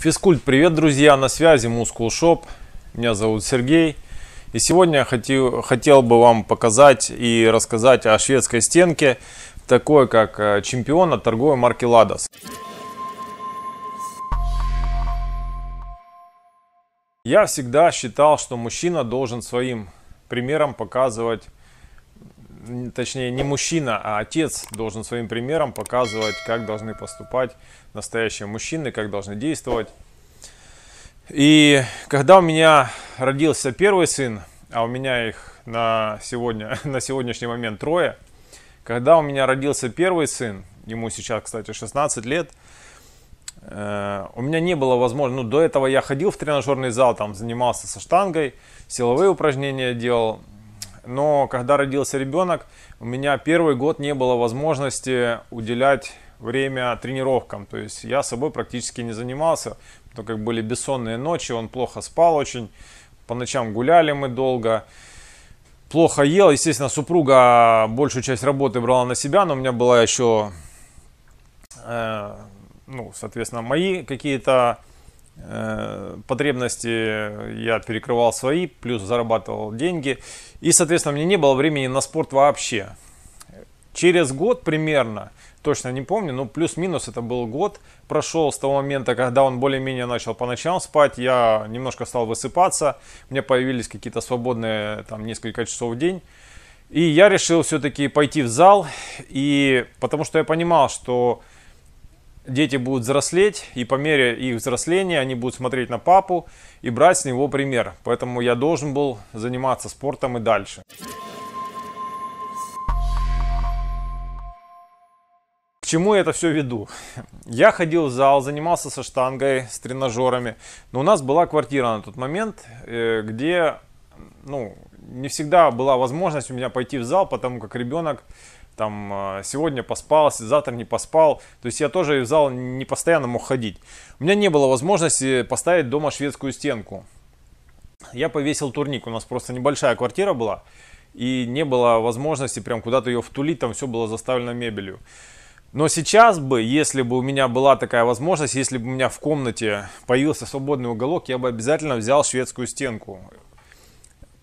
Физкульт, привет, друзья! На связи Muscle Shop. Меня зовут Сергей. И сегодня я хотел, хотел бы вам показать и рассказать о шведской стенке, такой как э, чемпион от торговой марки Ладос. Я всегда считал, что мужчина должен своим примером показывать точнее не мужчина, а отец должен своим примером показывать, как должны поступать настоящие мужчины, как должны действовать. И когда у меня родился первый сын, а у меня их на, сегодня, на сегодняшний момент трое, когда у меня родился первый сын, ему сейчас, кстати, 16 лет, э, у меня не было возможности, ну, до этого я ходил в тренажерный зал, там занимался со штангой, силовые упражнения делал, но когда родился ребенок, у меня первый год не было возможности уделять время тренировкам. То есть я собой практически не занимался, то как были бессонные ночи, он плохо спал очень, по ночам гуляли мы долго плохо ел. Естественно, супруга большую часть работы брала на себя, но у меня была еще, э, ну, соответственно, мои какие-то Э, потребности я перекрывал свои, плюс зарабатывал деньги. И, соответственно, мне не было времени на спорт вообще. Через год примерно, точно не помню, но плюс-минус это был год, прошел с того момента, когда он более-менее начал по ночам спать, я немножко стал высыпаться, у меня появились какие-то свободные там несколько часов в день. И я решил все-таки пойти в зал, и потому что я понимал, что дети будут взрослеть, и по мере их взросления они будут смотреть на папу и брать с него пример. Поэтому я должен был заниматься спортом и дальше. К чему я это все веду? Я ходил в зал, занимался со штангой, с тренажерами, но у нас была квартира на тот момент, э, где ну, не всегда была возможность у меня пойти в зал, потому как ребенок там а, сегодня поспал, завтра не поспал. То есть я тоже в зал не постоянно мог ходить. У меня не было возможности поставить дома шведскую стенку. Я повесил турник, у нас просто небольшая квартира была, и не было возможности прям куда-то ее втулить, там все было заставлено мебелью. Но сейчас бы, если бы у меня была такая возможность, если бы у меня в комнате появился свободный уголок, я бы обязательно взял шведскую стенку.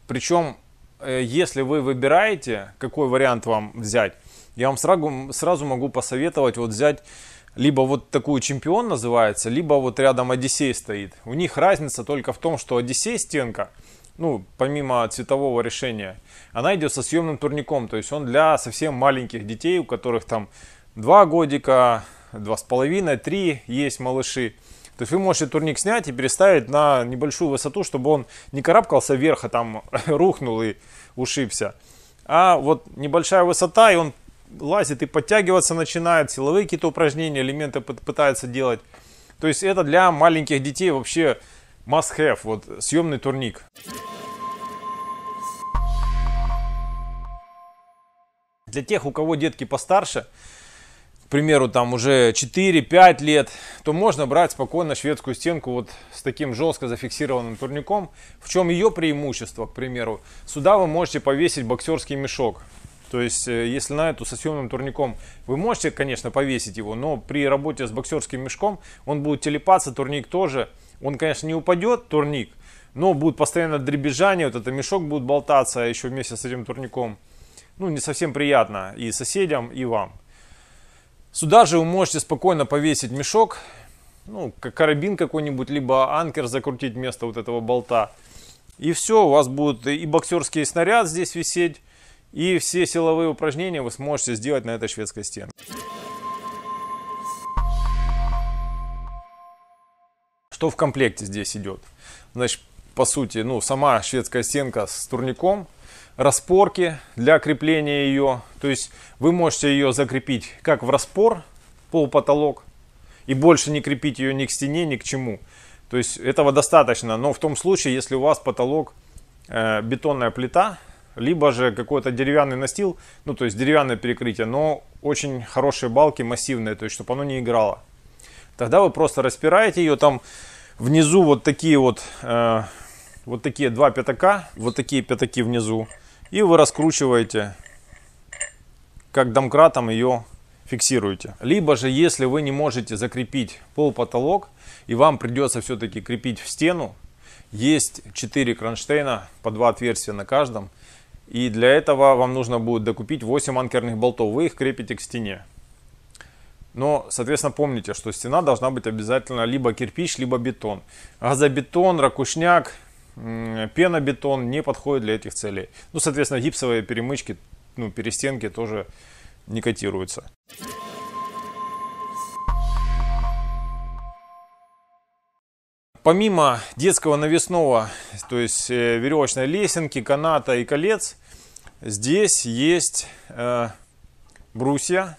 Причем Э, если вы выбираете, какой вариант вам взять, я вам сразу, сразу могу посоветовать вот взять либо вот такую чемпион называется, либо вот рядом Одиссей стоит. У них разница только в том, что Одиссей стенка, ну, помимо цветового решения, она идет со съемным турником, то есть он для совсем маленьких детей, у которых там 2 годика, 2,5, 3 есть малыши. То есть вы можете турник снять и переставить на небольшую высоту, чтобы он не карабкался вверх, а там рухнул и ушибся. А вот небольшая высота, и он лазит и подтягиваться начинает, силовые какие-то упражнения, элементы пытается делать. То есть это для маленьких детей вообще must have, вот съемный турник. Для тех, у кого детки постарше, к примеру, там уже 4-5 лет, то можно брать спокойно шведскую стенку вот с таким жестко зафиксированным турником. В чем ее преимущество, к примеру? Сюда вы можете повесить боксерский мешок. То есть, э, если на эту со съемным турником вы можете, конечно, повесить его, но при работе с боксерским мешком он будет телепаться, турник тоже. Он, конечно, не упадет, турник, но будет постоянно дребезжание, вот этот мешок будет болтаться еще вместе с этим турником. Ну, не совсем приятно и соседям, и вам. Сюда же вы можете спокойно повесить мешок, ну, карабин какой-нибудь, либо анкер закрутить вместо вот этого болта. И все, у вас будут и боксерский снаряд здесь висеть, и все силовые упражнения вы сможете сделать на этой шведской стене. Что в комплекте здесь идет? Значит, по сути, ну, сама шведская стенка с турником – распорки для крепления ее. То есть вы можете ее закрепить как в распор, пол-потолок и больше не крепить ее ни к стене, ни к чему. То есть этого достаточно, но в том случае, если у вас потолок э, бетонная плита, либо же какой-то деревянный настил, ну то есть деревянное перекрытие, но очень хорошие балки, массивные, то есть чтобы оно не играло. Тогда вы просто распираете ее, там внизу вот такие вот, э, вот такие два пятака, вот такие пятаки внизу. И вы раскручиваете, как домкратом ее фиксируете. Либо же, если вы не можете закрепить полупотолок, и вам придется все-таки крепить в стену, есть 4 кронштейна по два отверстия на каждом. И для этого вам нужно будет докупить 8 анкерных болтов. Вы их крепите к стене. Но, соответственно, помните, что стена должна быть обязательно либо кирпич, либо бетон. Газобетон, ракушняк, пенобетон не подходит для этих целей. Ну, соответственно, гипсовые перемычки, ну, перестенки тоже не котируются. Помимо детского навесного, то есть э, веревочной лесенки, каната и колец, здесь есть э, брусья,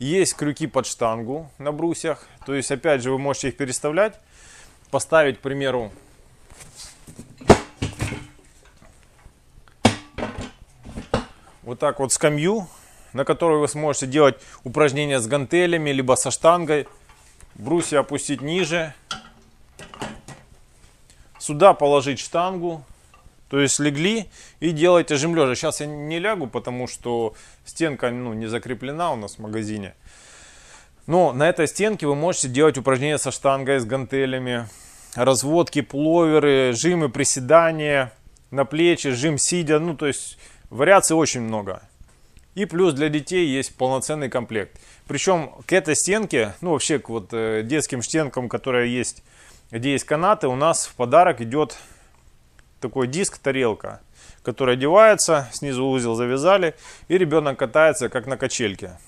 есть крюки под штангу на брусьях. То есть, опять же, вы можете их переставлять, поставить, к примеру, вот так вот скамью, на которую вы сможете делать упражнения с гантелями, либо со штангой. Брусья опустить ниже. Сюда положить штангу. То есть легли и делайте жим лежа. Сейчас я не лягу, потому что стенка ну, не закреплена у нас в магазине. Но на этой стенке вы можете делать упражнения со штангой, с гантелями, разводки, пловеры, жимы, приседания на плечи, жим сидя. Ну, то есть Вариаций очень много. И плюс для детей есть полноценный комплект. Причем к этой стенке, ну вообще к вот э, детским стенкам, которые есть, где есть канаты, у нас в подарок идет такой диск-тарелка, который одевается, снизу узел завязали, и ребенок катается как на качельке.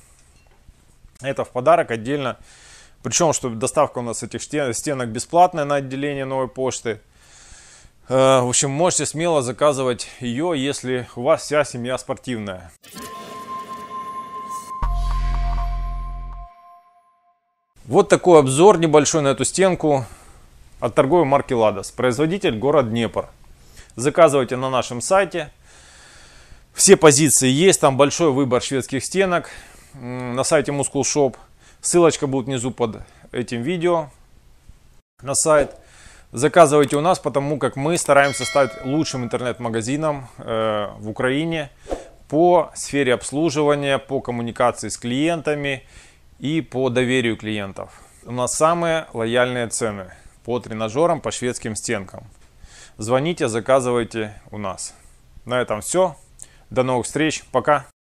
Это в подарок отдельно. Причем, что доставка у нас этих стенок бесплатная на отделение новой почты. Э, в общем, можете смело заказывать ее, если у вас вся семья спортивная. Вот такой обзор небольшой на эту стенку от торговой марки Ладос. Производитель город Днепр. Заказывайте на нашем сайте. Все позиции есть, там большой выбор шведских стенок на сайте Muscle Shop. Ссылочка будет внизу под этим видео на сайт. Заказывайте у нас, потому как мы стараемся стать лучшим интернет-магазином э, в Украине по сфере обслуживания, по коммуникации с клиентами и по доверию клиентов. У нас самые лояльные цены по тренажерам, по шведским стенкам. Звоните, заказывайте у нас. На этом все. До новых встреч. Пока.